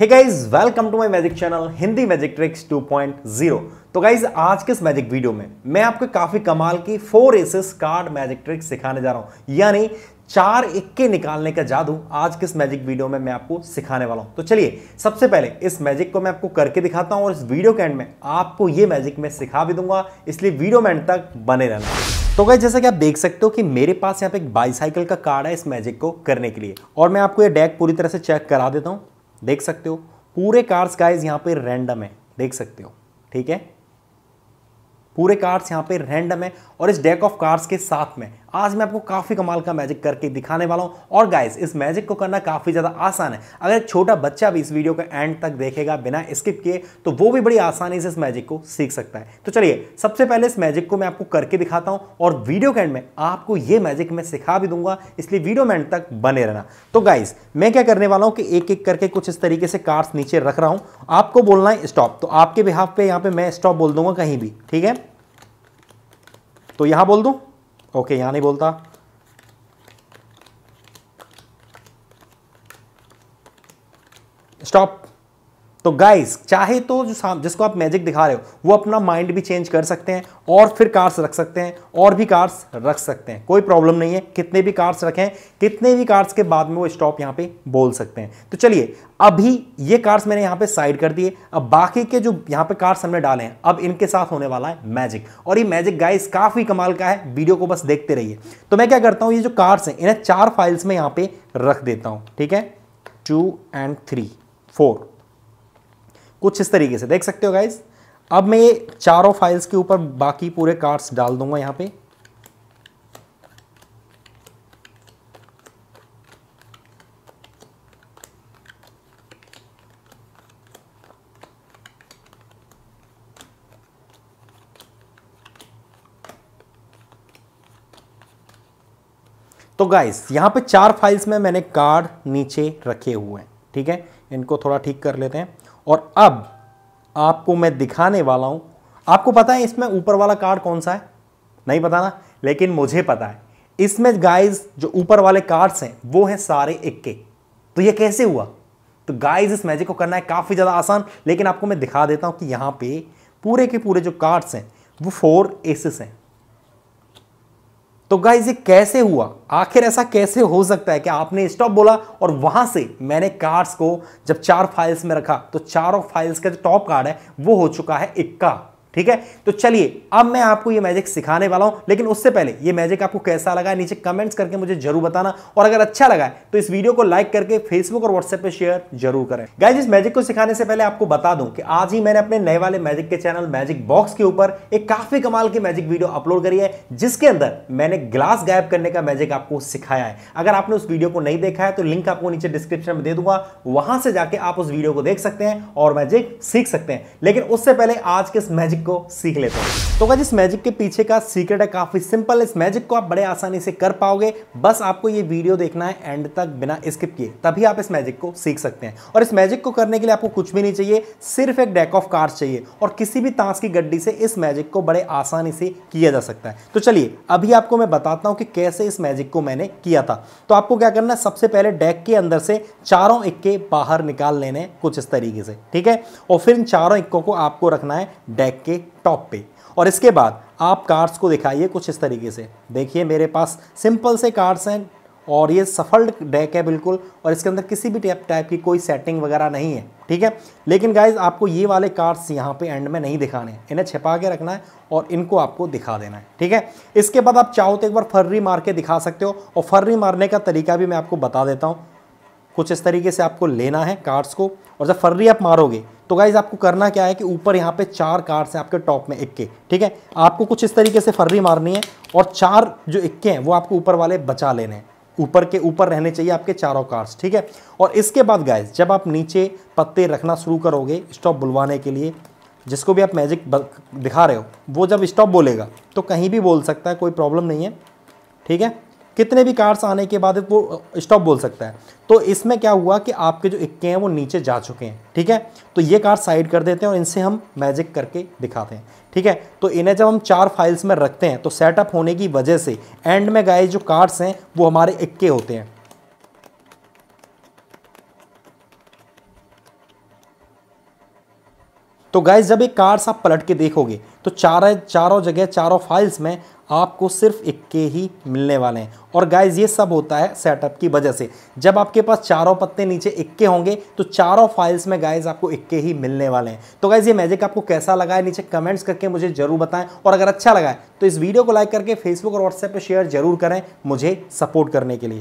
hey guys welcome to my magic channel Hindi magic tricks 2.0 तो guys आज के इस मैजिक वीडियो में मैं आपको काफी कमाल की four aces card magic tricks सिखाने जा रहा हूं यानी चार इक्के निकालने का जादू आज के इस मैजिक वीडियो में मैं आपको सिखाने वाला हूं तो चलिए सबसे पहले इस मैजिक को मैं आपको करके दिखाता हूं और इस वीडियो के एंड में आपको ये मैजिक मैं सिखा भी दूंगा इसलिए वीडियो में एंड तक बने रहना तो गाइज जैसा कि आप देख सकते हो कि मेरे पास यहाँ पे एक बाईसाइकिल का कार्ड है इस मैजिक को करने के लिए और मैं आपको ये डेक पूरी तरह से चेक करा देता हूँ देख सकते हो पूरे कार्ड्स गाइज यहाँ पे रैंडम है देख सकते हो ठीक है पूरे कार्ड्स यहाँ पे रैंडम है और इस डेक ऑफ कार्ड्स के साथ में आज मैं आपको काफ़ी कमाल का मैजिक करके दिखाने वाला हूं और गाइस इस मैजिक को करना काफ़ी ज़्यादा आसान है अगर एक छोटा बच्चा भी इस वीडियो का एंड तक देखेगा बिना स्किप किए तो वो भी बड़ी आसानी से इस मैजिक को सीख सकता है तो चलिए सबसे पहले इस मैजिक को मैं आपको करके दिखाता हूं और वीडियो के एंड में आपको ये मैजिक मैं सिखा भी दूंगा इसलिए वीडियो में एंड तक बने रहना तो गाइज मैं क्या करने वाला हूं कि एक एक करके कुछ इस तरीके से कार्ड्स नीचे रख रहा हूं आपको बोलना है स्टॉप तो आपके बिहाफ पे यहां पर मैं स्टॉप बोल दूंगा कहीं भी ठीक है तो यहां बोल दूं ओके यहाँ नहीं बोलता स्टॉप तो गाइस चाहे तो जो जिसको आप मैजिक दिखा रहे हो वो अपना माइंड भी चेंज कर सकते हैं और फिर कार्स रख सकते हैं और भी कार्स रख सकते हैं कोई प्रॉब्लम नहीं है कितने भी कार्स रखें कितने भी कार्स के बाद में वो स्टॉप यहां पे बोल सकते हैं तो चलिए अभी ये कार्ड्स मैंने यहां पे साइड कर दिए अब बाकी के जो यहां पे कार्ड्स हमने डाले हैं अब इनके साथ होने वाला है मैजिक और ये मैजिक गाइस काफ़ी कमाल का है वीडियो को बस देखते रहिए तो मैं क्या करता हूँ ये जो कार्ड्स हैं इन्हें चार फाइल्स में यहाँ पे रख देता हूँ ठीक है टू एंड थ्री फोर कुछ इस तरीके से देख सकते हो गाइज अब मैं ये चारों फाइल्स के ऊपर बाकी पूरे कार्ड्स डाल दूंगा यहां पे तो गाइस यहां पे चार फाइल्स में मैंने कार्ड नीचे रखे हुए हैं ठीक है इनको थोड़ा ठीक कर लेते हैं और अब आपको मैं दिखाने वाला हूं आपको पता है इसमें ऊपर वाला कार्ड कौन सा है नहीं पता ना लेकिन मुझे पता है इसमें गाइस जो ऊपर वाले कार्ड्स हैं वो हैं सारे इक्के तो ये कैसे हुआ तो गाइस इस मैजिक को करना है काफ़ी ज़्यादा आसान लेकिन आपको मैं दिखा देता हूँ कि यहाँ पे पूरे के पूरे जो कार्ड्स हैं वो फोर एसेस हैं तो गाइज ये कैसे हुआ आखिर ऐसा कैसे हो सकता है कि आपने स्टॉप बोला और वहां से मैंने कार्ड्स को जब चार फाइल्स में रखा तो चारों फाइल्स का जो टॉप कार्ड है वो हो चुका है इक्का ठीक है तो चलिए अब मैं आपको ये मैजिक सिखाने वाला हूं लेकिन उससे पहले ये मैजिक आपको कैसा लगा नीचे कमेंट्स करके मुझे जरूर बताना और अगर अच्छा लगा तो इस वीडियो को लाइक करके फेसबुक और व्हाट्सएप पर शेयर जरूर करें गाय इस मैजिक को सिखाने से पहले आपको बता दूं कि आज ही मैंने अपने नए वाले मैजिक के चैनल मैजिक बॉक्स के ऊपर एक काफी कमाल की मैजिक वीडियो अपलोड करी है जिसके अंदर मैंने ग्लास गायब करने का मैजिक आपको सिखाया है अगर आपने उस वीडियो को नहीं देखा है तो लिंक आपको नीचे डिस्क्रिप्शन में दे दूंगा वहां से जाके आप उस वीडियो को देख सकते हैं और मैजिक सीख सकते हैं लेकिन उससे पहले आज के इस मैजिक को सीख लेते हैं तो अगर इस मैजिक के पीछे का सीक्रेट है काफ़ी सिंपल इस मैजिक को आप बड़े आसानी से कर पाओगे बस आपको ये वीडियो देखना है एंड तक बिना स्किप किए तभी आप इस मैजिक को सीख सकते हैं और इस मैजिक को करने के लिए आपको कुछ भी नहीं चाहिए सिर्फ एक डेक ऑफ कार्ड चाहिए और किसी भी तांस की गड्डी से इस मैजिक को बड़े आसानी से किया जा सकता है तो चलिए अभी आपको मैं बताता हूं कि कैसे इस मैजिक को मैंने किया था तो आपको क्या करना है सबसे पहले डेक के अंदर से चारों इक्के बाहर निकाल लेने कुछ इस तरीके से ठीक है और फिर इन चारों इक्कों को आपको रखना है डेक के टॉप पे और इसके बाद आप कार्ड्स को दिखाइए कुछ इस तरीके से देखिए मेरे पास सिंपल से कार्ड्स हैं और ये सफल डेक है बिल्कुल और इसके अंदर किसी भी टाइप टाइप की कोई सेटिंग वगैरह नहीं है ठीक है लेकिन गाइज आपको ये वाले कार्ड्स यहाँ पे एंड में नहीं दिखाने हैं इन्हें छिपा के रखना है और इनको आपको दिखा देना है ठीक है इसके बाद आप चाहो तो एक बार फर्री मार के दिखा सकते हो और फर्री मारने का तरीका भी मैं आपको बता देता हूँ कुछ इस तरीके से आपको लेना है कार्ड्स को और जब फर्री आप मारोगे तो गाइज आपको करना क्या है कि ऊपर यहाँ पे चार कार्ड्स हैं आपके टॉप में इक्के ठीक है आपको कुछ इस तरीके से फर्री मारनी है और चार जो इक्के हैं वो आपको ऊपर वाले बचा लेने हैं ऊपर के ऊपर रहने चाहिए आपके चारों कार्ड्स ठीक है और इसके बाद गाइज जब आप नीचे पत्ते रखना शुरू करोगे स्टॉप बुलवाने के लिए जिसको भी आप मैजिक दिखा रहे हो वो जब स्टॉप बोलेगा तो कहीं भी बोल सकता है कोई प्रॉब्लम नहीं है ठीक है कितने भी कार्स आने के बाद वो स्टॉप बोल सकता है तो इसमें क्या हुआ कि आपके जो इक्के हैं वो नीचे जा चुके हैं ठीक है तो ये कार साइड कर देते हैं और इनसे हम मैजिक करके दिखाते हैं ठीक है तो इन्हें जब हम चार फाइल्स में रखते हैं तो सेटअप होने की वजह से एंड में गाय जो कार्ड्स हैं वो हमारे इक्के होते हैं तो गाइज जब एक कार्ड्स आप पलट के देखोगे तो चार चारों जगह चारों फाइल्स में आपको सिर्फ इक्के ही मिलने वाले हैं और गाइज ये सब होता है सेटअप की वजह से जब आपके पास चारों पत्ते नीचे इक्के होंगे तो चारों फाइल्स में गाइज आपको इक्के ही मिलने वाले हैं तो गाइज ये मैजिक आपको कैसा लगा है नीचे कमेंट्स करके मुझे जरूर बताएं और अगर अच्छा लगा है तो इस वीडियो को लाइक करके फेसबुक और व्हाट्सएप पर शेयर जरूर करें मुझे सपोर्ट करने के लिए